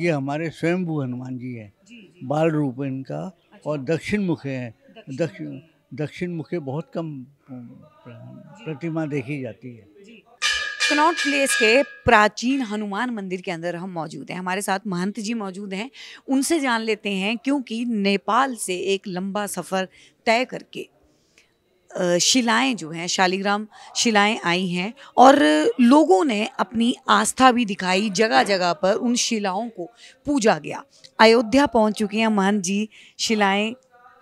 ये हमारे स्वयंभू हनुमान जी हैं बाल रूप है इनका अच्छा। और दक्षिण मुखे हैं दक्षिण दक्षिण मुखे बहुत कम प्रतिमा देखी जाती है कनॉट प्लेस के प्राचीन हनुमान मंदिर के अंदर हम मौजूद हैं हमारे साथ महंत जी मौजूद हैं उनसे जान लेते हैं क्योंकि नेपाल से एक लंबा सफ़र तय करके शिलाएं जो हैं शालीग्राम शिलाएं आई हैं और लोगों ने अपनी आस्था भी दिखाई जगह जगह पर उन शिलाओं को पूजा गया अयोध्या पहुंच चुके हैं महंत जी शिलाएं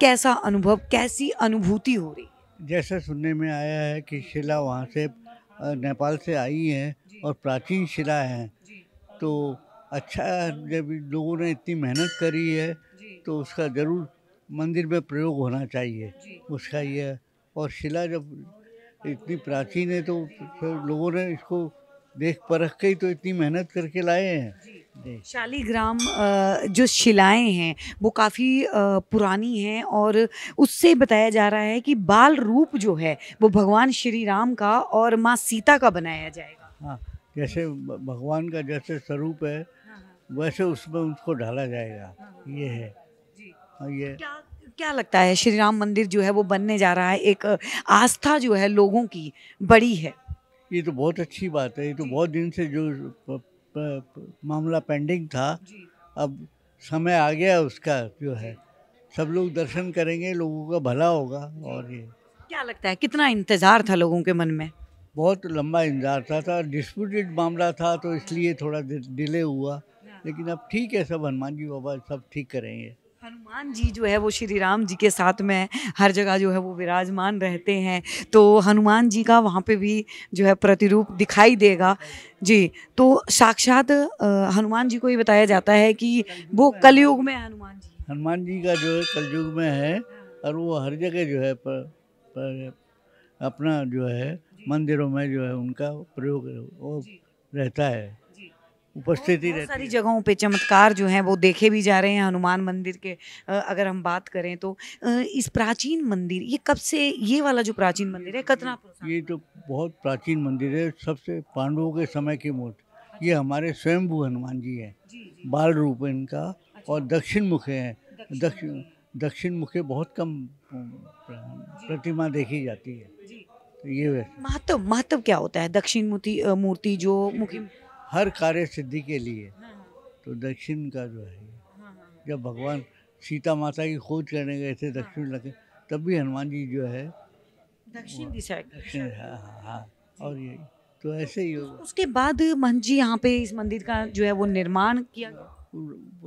कैसा अनुभव कैसी अनुभूति हो रही जैसा सुनने में आया है कि शिला वहाँ से नेपाल से आई है और प्राचीन शिला है तो अच्छा जब लोगों ने इतनी मेहनत करी है तो उसका ज़रूर मंदिर में प्रयोग होना चाहिए उसका यह और शिला जब इतनी प्राचीन है तो फिर लोगों ने इसको देख परख के ही तो इतनी मेहनत करके लाए हैं शालीग्राम जो शिलाएं हैं वो काफ़ी पुरानी हैं और उससे बताया जा रहा है कि बाल रूप जो है वो भगवान श्री राम का और माँ सीता का बनाया जाएगा हाँ जैसे भगवान का जैसे स्वरूप है हाँ, हाँ। वैसे उसमें उसको ढाला जाएगा हाँ, ये है ये क्या क्या लगता है श्री राम मंदिर जो है वो बनने जा रहा है एक आस्था जो है लोगों की बड़ी है ये तो बहुत अच्छी बात है ये तो बहुत दिन से जो प, प, प, मामला पेंडिंग था अब समय आ गया उसका जो है सब लोग दर्शन करेंगे लोगों का भला होगा और ये क्या लगता है कितना इंतज़ार था लोगों के मन में बहुत लंबा इंतजार था था डिस्प्यूटेड मामला था तो इसलिए थोड़ा डिले हुआ हाँ। लेकिन अब ठीक है सब हनुमान जी बाबा सब ठीक करेंगे हनुमान जी जो है वो श्री राम जी के साथ में हर जगह जो है वो विराजमान रहते हैं तो हनुमान जी का वहाँ पे भी जो है प्रतिरूप दिखाई देगा जी तो साक्षात हनुमान जी को ये बताया जाता है कि वो कलयुग में हनुमान जी हनुमान जी का जो है कलयुग में है और वो हर जगह जो है पर, पर अपना जो है मंदिरों में जो है उनका प्रयोग रहता है उपस्थिति रहती सारी जगहों पे चमत्कार जो हैं वो देखे भी जा रहे हैं हनुमान मंदिर के अगर हम बात करें तो इस प्राचीन मंदिर ये कब से ये वाला जो प्राचीन मंदिर है कतना ये तो बहुत प्राचीन मंदिर है सबसे पांडवों के समय की मूर्ति अच्छा। ये हमारे स्वयंभू हनुमान जी हैं बाल रूप है इनका अच्छा। और दक्षिण मुखे हैं दक्षिण दक्षिण मुखे बहुत कम प्रतिमा देखी जाती है तो ये महत्व महत्व क्या होता है दक्षिण मूर्ति जो मुखी हर कार्य सिद्धि के लिए हाँ, हाँ। तो दक्षिण का जो है हाँ, जब भगवान सीता माता की खोज करने गए थे दक्षिण लगे तब भी हनुमान जी जो है दक्षिण दिशा दक्षिण हाँ हाँ हाँ और ये तो ऐसे ही होगा तो उसके बाद मन जी यहाँ पे इस मंदिर का जो है वो निर्माण किया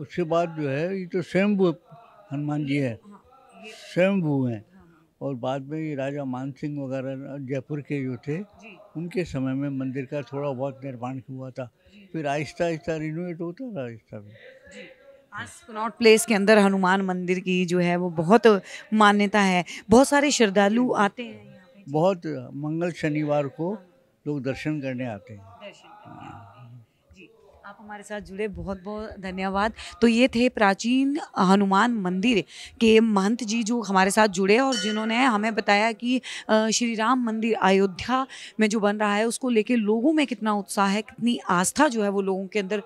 उसके बाद जो है ये तो स्वयं हनुमान जी है स्वयं हैं और बाद में ये राजा मान सिंह वगैरह जयपुर के जो थे उनके समय में मंदिर का थोड़ा बहुत निर्माण हुआ था फिर आहिस्ता आहिस्ता रिनोवेट होता रहा आहिस्ता आसपनॉट प्लेस के अंदर हनुमान मंदिर की जो है वो बहुत मान्यता है बहुत सारे श्रद्धालु आते हैं बहुत मंगल शनिवार को हाँ। लोग दर्शन करने आते हैं हमारे साथ जुड़े बहुत बहुत धन्यवाद तो ये थे प्राचीन हनुमान मंदिर के महंत जी जो हमारे साथ जुड़े और जिन्होंने हमें बताया कि श्री राम मंदिर अयोध्या में जो बन रहा है उसको लेके लोगों में कितना उत्साह है कितनी आस्था जो है वो लोगों के अंदर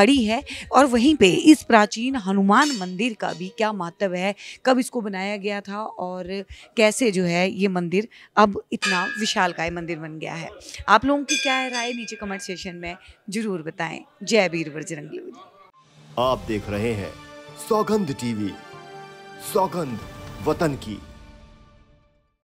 बड़ी है और वहीं पे इस प्राचीन हनुमान मंदिर का भी क्या महत्व है कब इसको बनाया गया था और कैसे जो है ये मंदिर अब इतना विशालकाय मंदिर बन गया है आप लोगों की क्या राय नीचे कमेंट सेशन में ज़रूर बताएँ जय वीर बजरंग आप देख रहे हैं सौगंध टीवी सौगंध वतन की